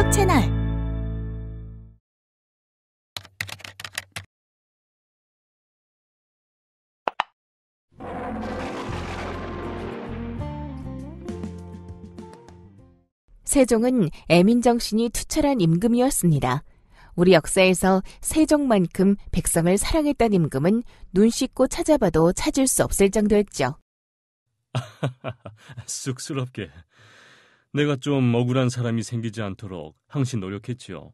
교육 채널 세종은 애민정신이 투철한 임금이었습니다. 우리 역사에서 세종만큼 백성을 사랑했던 임금은 눈 씻고 찾아봐도 찾을 수 없을 정도였죠. 쑥스럽게 내가 좀 억울한 사람이 생기지 않도록 항시 노력했지요.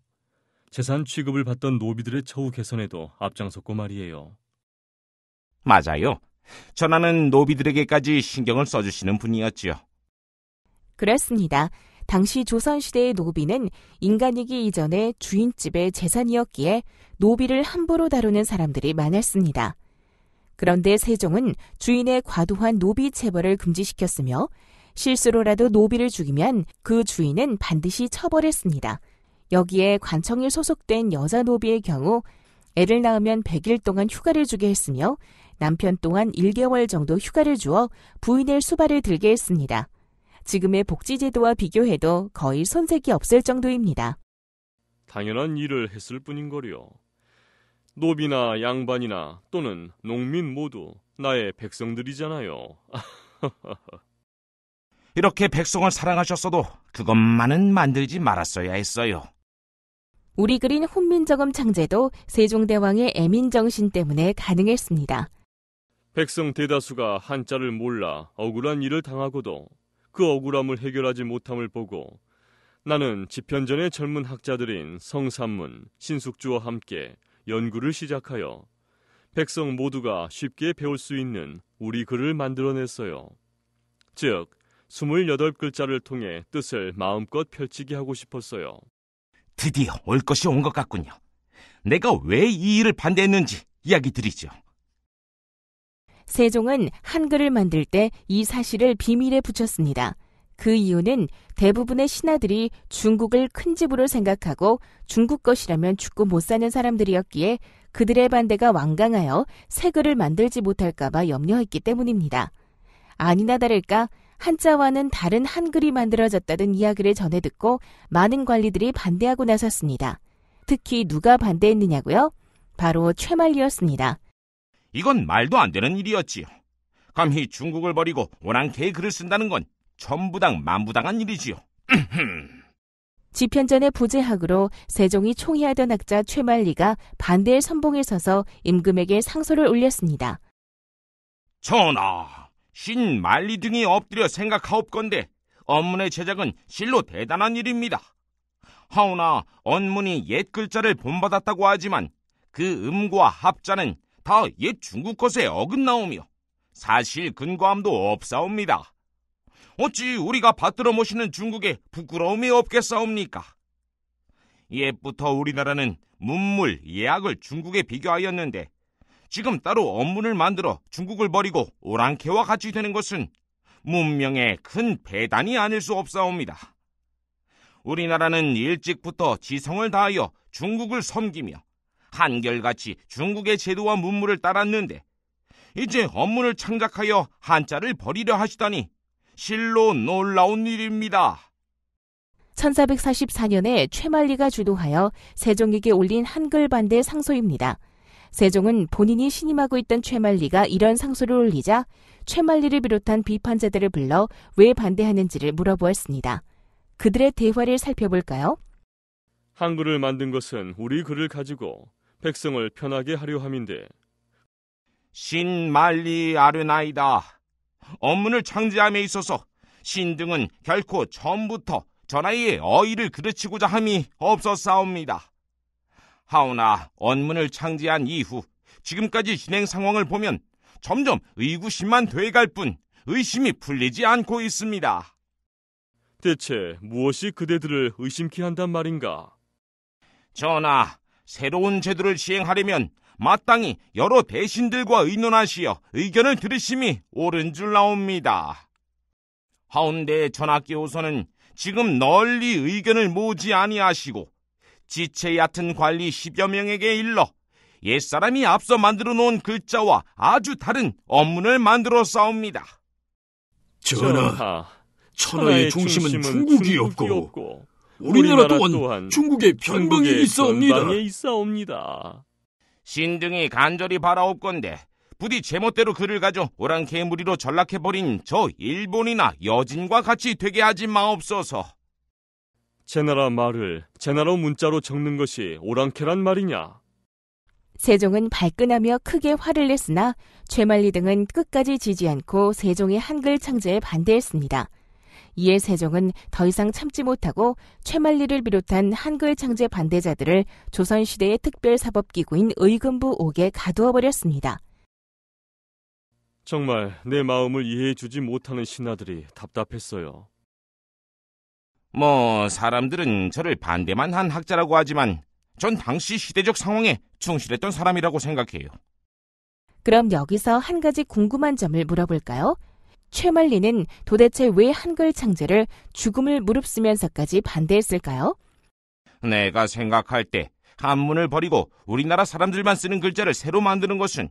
재산 취급을 받던 노비들의 처우 개선에도 앞장섰고 말이에요. 맞아요. 전하는 노비들에게까지 신경을 써주시는 분이었지요. 그렇습니다. 당시 조선시대의 노비는 인간이기 이전에 주인집의 재산이었기에 노비를 함부로 다루는 사람들이 많았습니다. 그런데 세종은 주인의 과도한 노비 체벌을 금지시켰으며 실수로라도 노비를 죽이면 그 주인은 반드시 처벌했습니다. 여기에 관청에 소속된 여자 노비의 경우 애를 낳으면 100일 동안 휴가를 주게 했으며 남편 또한 1개월 정도 휴가를 주어 부인의 수발을 들게 했습니다. 지금의 복지제도와 비교해도 거의 손색이 없을 정도입니다. 당연한 일을 했을 뿐인거려. 리 노비나 양반이나 또는 농민 모두 나의 백성들이잖아요. 이렇게 백성을 사랑하셨어도 그것만은 만들지 말았어야 했어요. 우리 그린 훈민저금 창제도 세종대왕의 애민 정신 때문에 가능했습니다. 백성 대다수가 한자를 몰라 억울한 일을 당하고도 그 억울함을 해결하지 못함을 보고 나는 집현전의 젊은 학자들인 성삼문, 신숙주와 함께 연구를 시작하여 백성 모두가 쉽게 배울 수 있는 우리 글을 만들어냈어요. 즉, 28글자를 통해 뜻을 마음껏 펼치게 하고 싶었어요. 드디어 올 것이 온 것 같군요. 내가 왜 이 일을 반대했는지 이야기 드리죠. 세종은 한글을 만들 때 이 사실을 비밀에 붙였습니다. 그 이유는 대부분의 신하들이 중국을 큰 집으로 생각하고 중국 것이라면 죽고 못 사는 사람들이었기에 그들의 반대가 완강하여 새 글을 만들지 못할까봐 염려했기 때문입니다. 아니나 다를까 한자와는 다른 한글이 만들어졌다는 이야기를 전해 듣고 많은 관리들이 반대하고 나섰습니다. 특히 누가 반대했느냐고요? 바로 최말리였습니다. 이건 말도 안 되는 일이었지요. 감히 중국을 버리고 오랑케의 글을 쓴다는 건 전부당 만부당한 일이지요. 지편전의 부재학으로 세종이 총애하던 학자 최만리가 반대의 선봉에 서서 임금에게 상소를 올렸습니다. 전하, 신 말리 등이 엎드려 생각하옵건데 언문의 제작은 실로 대단한 일입니다. 하오나 언문이 옛 글자를 본받았다고 하지만 그 음과 합자는 다 옛 중국 것에 어긋나오며 사실 근거함도 없사옵니다. 어찌 우리가 받들어 모시는 중국에 부끄러움이 없겠사옵니까? 옛부터 우리나라는 문물, 예약을 중국에 비교하였는데 지금 따로 업문을 만들어 중국을 버리고 오랑캐와 같이 되는 것은 문명의 큰 배단이 아닐 수 없사옵니다. 우리나라는 일찍부터 지성을 다하여 중국을 섬기며 한결같이 중국의 제도와 문물을 따랐는데 이제 업문을 창작하여 한자를 버리려 하시다니 실로 놀라운 일입니다. 1444년에 최만리가 주도하여 세종에게 올린 한글 반대 상소입니다. 세종은 본인이 신임하고 있던 최만리가 이런 상소를 올리자 최만리를 비롯한 비판자들을 불러 왜 반대하는지를 물어보았습니다. 그들의 대화를 살펴볼까요? 한글을 만든 것은 우리 글을 가지고 백성을 편하게 하려 함인데 신만리 아르나이다. 업문을 창제함에 있어서 신 등은 결코 전부터 전하의 어의를 그르치고자 함이 없었사옵니다. 하오나 언문을 창제한 이후 지금까지 진행 상황을 보면 점점 의구심만 돼갈 뿐 의심이 풀리지 않고 있습니다. 대체 무엇이 그대들을 의심케 한단 말인가? 전하, 새로운 제도를 시행하려면 마땅히 여러 대신들과 의논하시어 의견을 들으심이 옳은 줄 나옵니다. 하운데 전학교호서는 지금 널리 의견을 모으지 아니하시고 지체 얕은 관리 10여 명에게 일러 옛사람이 앞서 만들어 놓은 글자와 아주 다른 업문을 만들어 싸웁니다. 전하, 천하의 중심은, 중국이었고 우리나라, 우리나 또한, 중국의 변방에 있사옵니다. 신등이 간절히 바라옵건데 부디 제멋대로 그를 가져 오랑캐의 무리로 전락해버린 저 일본이나 여진과 같이 되게 하지 마옵소서. 제나라 말을 제나라 문자로 적는 것이 오랑캐란 말이냐? 세종은 발끈하며 크게 화를 냈으나 최만리 등은 끝까지 지지 않고 세종의 한글 창제에 반대했습니다. 이에 세종은 더 이상 참지 못하고 최만리를 비롯한 한글 창제 반대자들을 조선시대의 특별사법기구인 의금부 옥에 가두어 버렸습니다. 정말 내 마음을 이해해 주지 못하는 신하들이 답답했어요. 뭐 사람들은 저를 반대만 한 학자라고 하지만 전 당시 시대적 상황에 충실했던 사람이라고 생각해요. 그럼 여기서 한 가지 궁금한 점을 물어볼까요? 최말리는 도대체 왜 한글 창제를 죽음을 무릅쓰면서까지 반대했을까요? 내가 생각할 때 한문을 버리고 우리나라 사람들만 쓰는 글자를 새로 만드는 것은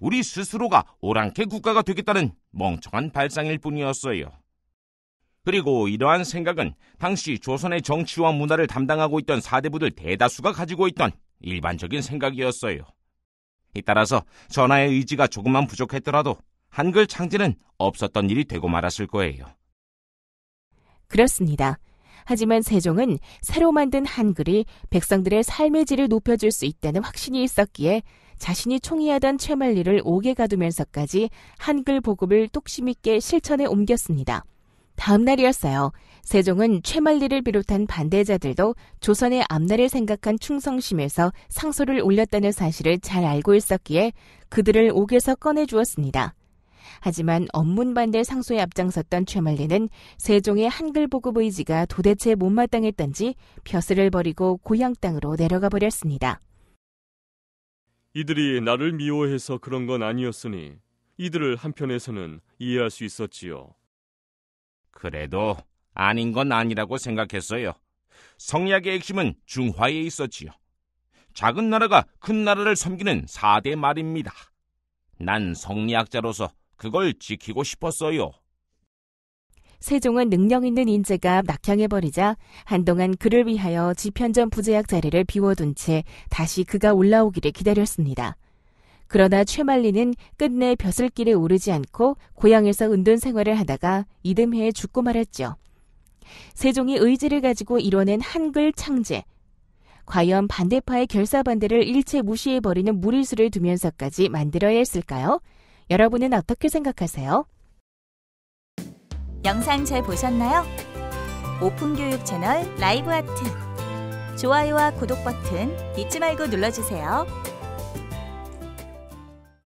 우리 스스로가 오랑캐 국가가 되겠다는 멍청한 발상일 뿐이었어요. 그리고 이러한 생각은 당시 조선의 정치와 문화를 담당하고 있던 사대부들 대다수가 가지고 있던 일반적인 생각이었어요. 따라서 전하의 의지가 조금만 부족했더라도 한글 창제는 없었던 일이 되고 말았을 거예요. 그렇습니다. 하지만 세종은 새로 만든 한글이 백성들의 삶의 질을 높여줄 수 있다는 확신이 있었기에 자신이 총리하던 최만리를 오게 가두면서까지 한글 보급을 똑심 있게 실천에 옮겼습니다. 다음 날이었어요. 세종은 최만리를 비롯한 반대자들도 조선의 앞날을 생각한 충성심에서 상소를 올렸다는 사실을 잘 알고 있었기에 그들을 옥에서 꺼내주었습니다. 하지만 업문반대 상소에 앞장섰던 최만리는 세종의 한글 보급 의지가 도대체 못마땅했던지 벼슬을 버리고 고향 땅으로 내려가 버렸습니다. 이들이 나를 미워해서 그런 건 아니었으니 이들을 한편에서는 이해할 수 있었지요. 그래도 아닌 건 아니라고 생각했어요. 성약의 핵심은 중화에 있었지요. 작은 나라가 큰 나라를 섬기는 4대 말입니다. 난 성리학자로서 그걸 지키고 싶었어요. 세종은 능력 있는 인재가 낙향해버리자 한동안 그를 위하여 지편전 부제약 자리를 비워둔 채 다시 그가 올라오기를 기다렸습니다. 그러나 최말리는 끝내 벼슬길에 오르지 않고 고향에서 은둔 생활을 하다가 이듬해에 죽고 말았죠. 세종이 의지를 가지고 이뤄낸 한글 창제. 과연 반대파의 결사반대를 일체 무시해버리는 무리수를 두면서까지 만들어야 했을까요? 여러분은 어떻게 생각하세요? 영상 잘 보셨나요? 오픈교육 채널 라이브아트 좋아요와 구독 버튼 잊지 말고 눌러주세요.